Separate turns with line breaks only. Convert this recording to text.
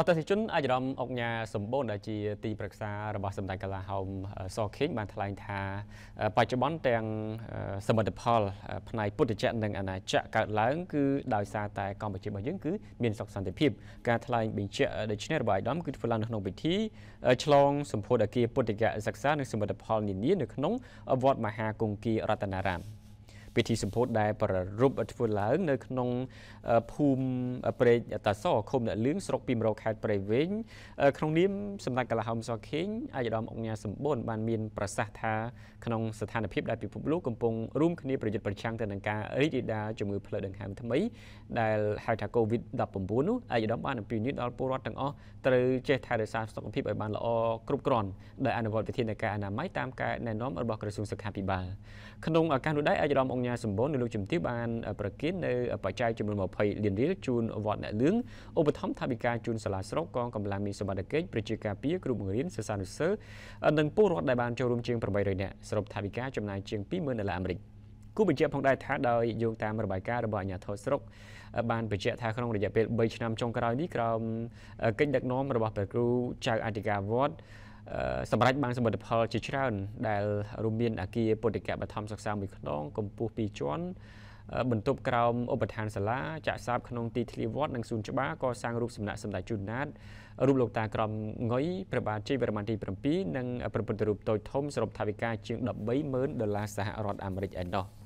បទសិជនអាយរមអង្គញាសម្បូរដែលជាទីប្រឹក្សារបស់សម្ដេចកាឡាហោមសខេងបានថ្លែងថា បច្ចុប្បន្នទាំងសមិទ្ធផល ផ្នែកពុទ្ធចក្រនិងអាណាចក្រកើតឡើងគឺដោយសារតែកម្ពុជារបស់យើងគឺមានសុខសន្តិភាពការថ្លែងបញ្ជាក់ដូច្នេះរបស់អាយដាមគឺធ្វើឡើងនៅក្នុងពិធីឆ្លងសម្ពោធអគារពុទ្ធិកសិក្សានិងសមិទ្ធផលនានានៅក្នុងវត្តមហាគង្គារតនារាម។ពិធីសម្ពោធដែលប្រារព្ធធ្វើឡើងនៅក្នុងភូមិព្រែកតាសឃុំអ្នកលឿងស្រុកពីមរខេត្តព្រៃវែងក្នុងនាមសម្ដេចកលាហោមសខេងអាយដាមអង្គញាសម្បូនបានមានប្រសាសន៍ថាក្នុងស្ថានភាពដែលពិភពលោកកំពុងរួមគ្នាប្រយុទ្ធប្រឆាំងទៅនឹងការរីករាលដាលជំងឺផ្លូវដង្ហើមថ្មីដែលហៅថា COVID-19 នោះអាយដាមបានអំពាវនាវដល់ពលរដ្ឋទាំងអស់ត្រូវចេះថែរក្សាសុខភាពឲ្យបានល្អគ្រប់គ្រាន់ដោយអនុវត្តវិធានការអនាម័យតាមការណែនាំរបស់ក្រសួងសុខាភិបាលក្នុងឱកាសនោះដែរអាយដាមអង្គញ្ញាសម្បូរនៅលោកជំទាវបានប្រគិននៅបច្ច័យចំនួន20លានរៀលជូនវត្តអ្នកលឿងឧបត្ថម្ភថវិកាជូនសាលាស្រុកកងកម្លាំងមានសមត្ថកិច្ចប្រជាការពារគ្រូបង្រៀនសិស្សានុសិស្សនិងពលរដ្ឋដែលបានចូលរួមជាង800នាក់សរុបថវិកាចំណាយជាង20000ដុល្លារអាមេរិកគូបញ្ជាក់ផងដែរថាដោយយោងតាមរបាយការណ៍របស់អាជ្ញាធរស្រុក បានបញ្ជាក់ថាក្នុងរយៈពេល3ឆ្នាំចុងក្រោយនេះក្រោមកិច្ចដឹកនាំរបស់ព្រះគ្រូចៅអធិការវត្តសម្រាប់បានសមិទ្ធផលជាច្រើន ដែលរួមមានអាគារពុទ្ធិកបឋមសិក្សាមួយខ្នងកម្ពស់2ជាន់បន្ទប់ក្រោមឧបដ្ឋានសាលាចាក់សាបក្នុងទីធ្លាវត្តនិងសួនច្បារកសាងរូបសំណាកសម្ដេចជួនណាតរូបលោកតាក្រមងុយព្រះបាទជ័យវរ្ម័នទី7និងព្រះពុទ្ធរូបតូចធំសរុបថវិកាជាង130,000ដុល្លារសហរដ្ឋអាមេរិកឯណោះ។